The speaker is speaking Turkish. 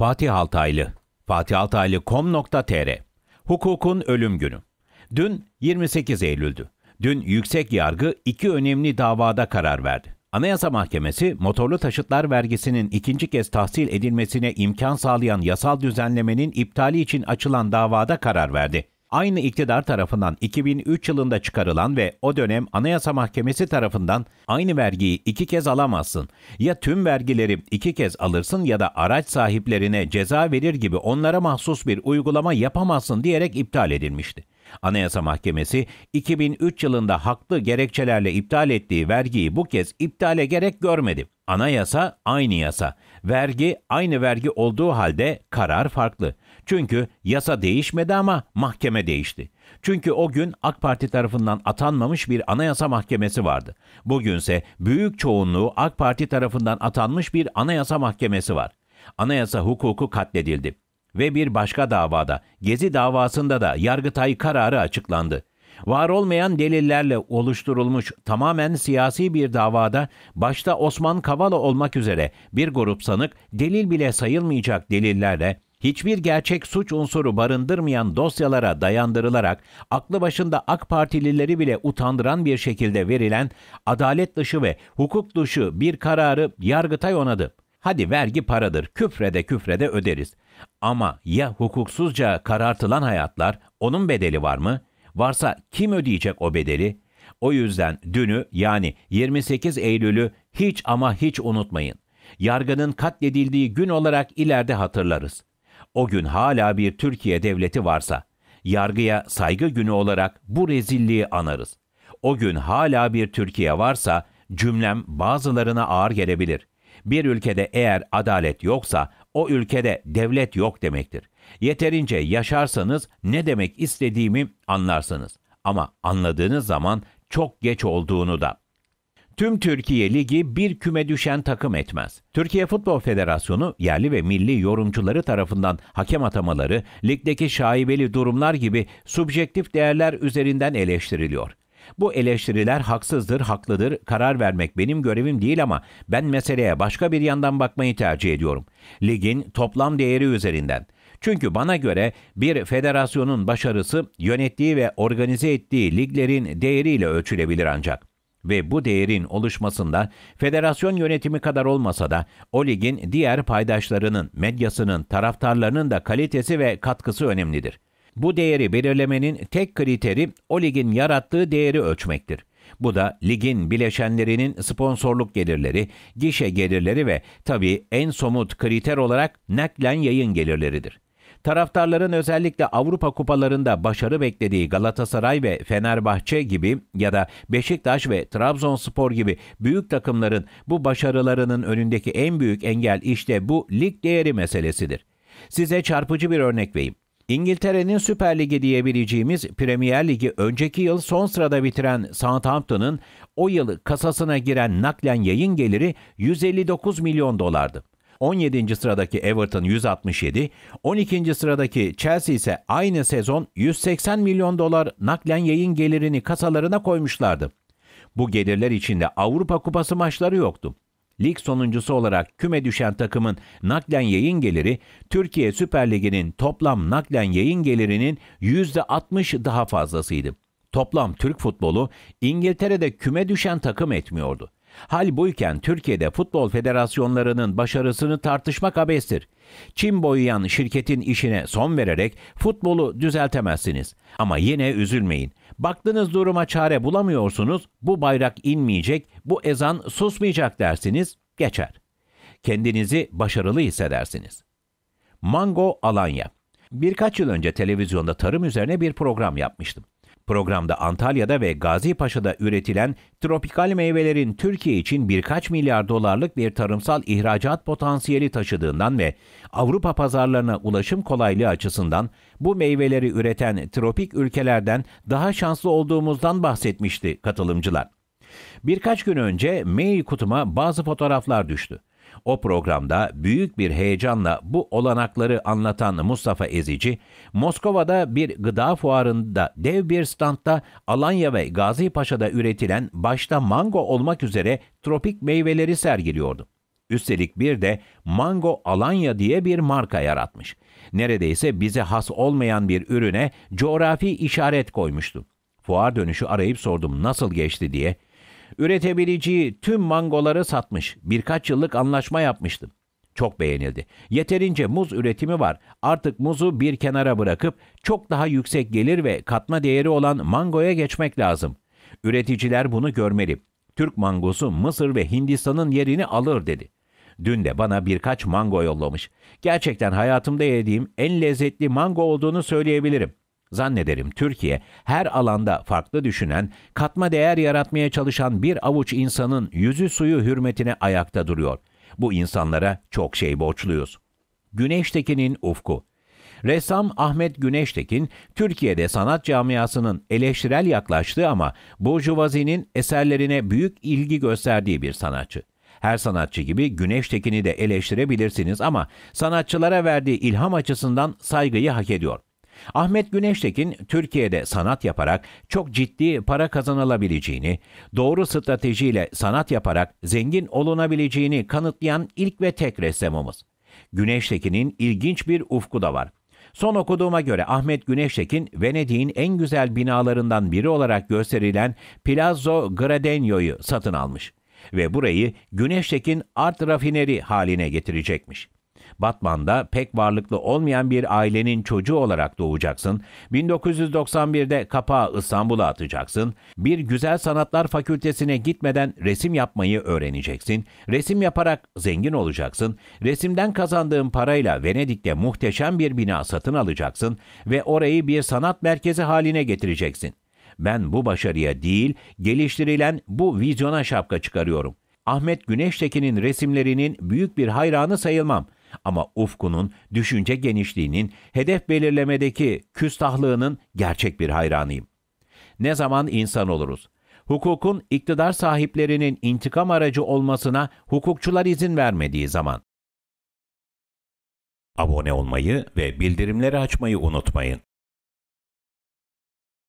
Fatih Altaylı, fatihaltaylı.com.tr Hukukun Ölüm Günü Dün 28 Eylül'dü. Dün yüksek yargı iki önemli davada karar verdi. Anayasa Mahkemesi, motorlu taşıtlar vergisinin ikinci kez tahsil edilmesine imkan sağlayan yasal düzenlemenin iptali için açılan davada karar verdi aynı iktidar tarafından 2003 yılında çıkarılan ve o dönem Anayasa Mahkemesi tarafından aynı vergiyi iki kez alamazsın. Ya tüm vergileri iki kez alırsın ya da araç sahiplerine ceza verir gibi onlara mahsus bir uygulama yapamazsın diyerek iptal edilmişti. Anayasa Mahkemesi 2003 yılında haklı gerekçelerle iptal ettiği vergiyi bu kez iptale gerek görmedi. Anayasa aynı yasa. Vergi aynı vergi olduğu halde karar farklı. Çünkü yasa değişmedi ama mahkeme değişti. Çünkü o gün AK Parti tarafından atanmamış bir anayasa mahkemesi vardı. Bugünse büyük çoğunluğu AK Parti tarafından atanmış bir anayasa mahkemesi var. Anayasa hukuku katledildi. Ve bir başka davada, Gezi davasında da Yargıtay kararı açıklandı. Var olmayan delillerle oluşturulmuş tamamen siyasi bir davada başta Osman Kavala olmak üzere bir grup sanık delil bile sayılmayacak delillerle hiçbir gerçek suç unsuru barındırmayan dosyalara dayandırılarak aklı başında AK Partilileri bile utandıran bir şekilde verilen adalet dışı ve hukuk dışı bir kararı Yargıtay onadı. Hadi vergi paradır, küfrede küfrede öderiz. Ama ya hukuksuzca karartılan hayatlar, onun bedeli var mı? Varsa kim ödeyecek o bedeli? O yüzden dünü yani 28 Eylül'ü hiç ama hiç unutmayın. Yargının katledildiği gün olarak ileride hatırlarız. O gün hala bir Türkiye devleti varsa, yargıya saygı günü olarak bu rezilliği anarız. O gün hala bir Türkiye varsa cümlem bazılarına ağır gelebilir. Bir ülkede eğer adalet yoksa o ülkede devlet yok demektir. Yeterince yaşarsanız ne demek istediğimi anlarsınız. Ama anladığınız zaman çok geç olduğunu da. Tüm Türkiye Ligi bir küme düşen takım etmez. Türkiye Futbol Federasyonu yerli ve milli yorumcuları tarafından hakem atamaları, ligdeki şaibeli durumlar gibi subjektif değerler üzerinden eleştiriliyor. Bu eleştiriler haksızdır, haklıdır, karar vermek benim görevim değil ama ben meseleye başka bir yandan bakmayı tercih ediyorum. Ligin toplam değeri üzerinden. Çünkü bana göre bir federasyonun başarısı yönettiği ve organize ettiği liglerin değeriyle ölçülebilir ancak ve bu değerin oluşmasında federasyon yönetimi kadar olmasa da o ligin diğer paydaşlarının, medyasının, taraftarlarının da kalitesi ve katkısı önemlidir. Bu değeri belirlemenin tek kriteri o ligin yarattığı değeri ölçmektir. Bu da ligin bileşenlerinin sponsorluk gelirleri, gişe gelirleri ve tabii en somut kriter olarak naklen yayın gelirleridir. Taraftarların özellikle Avrupa kupalarında başarı beklediği Galatasaray ve Fenerbahçe gibi ya da Beşiktaş ve Trabzonspor gibi büyük takımların bu başarılarının önündeki en büyük engel işte bu lig değeri meselesidir. Size çarpıcı bir örnek vereyim. İngiltere'nin Süper Ligi diyebileceğimiz Premier Ligi önceki yıl son sırada bitiren Southampton'ın o yıl kasasına giren naklen yayın geliri 159 milyon dolardı. 17. sıradaki Everton 167, 12. sıradaki Chelsea ise aynı sezon 180 milyon dolar naklen yayın gelirini kasalarına koymuşlardı. Bu gelirler içinde Avrupa Kupası maçları yoktu lig sonuncusu olarak küme düşen takımın naklen yayın geliri Türkiye Süper Ligi'nin toplam naklen yayın gelirinin %60 daha fazlasıydı. Toplam Türk futbolu İngiltere'de küme düşen takım etmiyordu. Hal buyken Türkiye'de futbol federasyonlarının başarısını tartışmak abestir. Çin boyayan şirketin işine son vererek futbolu düzeltemezsiniz. Ama yine üzülmeyin. Baktınız duruma çare bulamıyorsunuz, bu bayrak inmeyecek, bu ezan susmayacak dersiniz, geçer. Kendinizi başarılı hissedersiniz. Mango Alanya Birkaç yıl önce televizyonda tarım üzerine bir program yapmıştım. Programda Antalya'da ve Gazipaşa'da üretilen tropikal meyvelerin Türkiye için birkaç milyar dolarlık bir tarımsal ihracat potansiyeli taşıdığından ve Avrupa pazarlarına ulaşım kolaylığı açısından bu meyveleri üreten tropik ülkelerden daha şanslı olduğumuzdan bahsetmişti katılımcılar. Birkaç gün önce mail kutuma bazı fotoğraflar düştü. O programda büyük bir heyecanla bu olanakları anlatan Mustafa Ezici, Moskova'da bir gıda fuarında dev bir standta Alanya ve Gazi Paşa'da üretilen başta mango olmak üzere tropik meyveleri sergiliyordu. Üstelik bir de Mango Alanya diye bir marka yaratmış. Neredeyse bize has olmayan bir ürüne coğrafi işaret koymuştu. Fuar dönüşü arayıp sordum nasıl geçti diye. Üretebileceği tüm mangoları satmış. Birkaç yıllık anlaşma yapmıştım. Çok beğenildi. Yeterince muz üretimi var. Artık muzu bir kenara bırakıp çok daha yüksek gelir ve katma değeri olan mangoya geçmek lazım. Üreticiler bunu görmeli. Türk mangosu Mısır ve Hindistan'ın yerini alır dedi. Dün de bana birkaç mango yollamış. Gerçekten hayatımda yediğim en lezzetli mango olduğunu söyleyebilirim. Zannederim Türkiye her alanda farklı düşünen, katma değer yaratmaya çalışan bir avuç insanın yüzü suyu hürmetine ayakta duruyor. Bu insanlara çok şey borçluyuz. Güneştekin'in ufku Ressam Ahmet Güneştekin, Türkiye'de sanat camiasının eleştirel yaklaştığı ama Burjuvazi'nin eserlerine büyük ilgi gösterdiği bir sanatçı. Her sanatçı gibi Güneştekin'i de eleştirebilirsiniz ama sanatçılara verdiği ilham açısından saygıyı hak ediyor. Ahmet Güneştekin Türkiye'de sanat yaparak çok ciddi para kazanılabileceğini, doğru stratejiyle sanat yaparak zengin olunabileceğini kanıtlayan ilk ve tek ressamımız. Güneştekin'in ilginç bir ufku da var. Son okuduğuma göre Ahmet Güneştekin, Venedik'in en güzel binalarından biri olarak gösterilen Palazzo Gradegno'yu satın almış ve burayı Güneştekin Art Rafineri haline getirecekmiş. Batman'da pek varlıklı olmayan bir ailenin çocuğu olarak doğacaksın. 1991'de kapağı İstanbul'a atacaksın. Bir güzel sanatlar fakültesine gitmeden resim yapmayı öğreneceksin. Resim yaparak zengin olacaksın. Resimden kazandığın parayla Venedik'te muhteşem bir bina satın alacaksın ve orayı bir sanat merkezi haline getireceksin. Ben bu başarıya değil, geliştirilen bu vizyona şapka çıkarıyorum. Ahmet Güneştekin'in resimlerinin büyük bir hayranı sayılmam. Ama ufkunun, düşünce genişliğinin, hedef belirlemedeki küstahlığının gerçek bir hayranıyım. Ne zaman insan oluruz? Hukukun iktidar sahiplerinin intikam aracı olmasına hukukçular izin vermediği zaman. Abone olmayı ve bildirimleri açmayı unutmayın.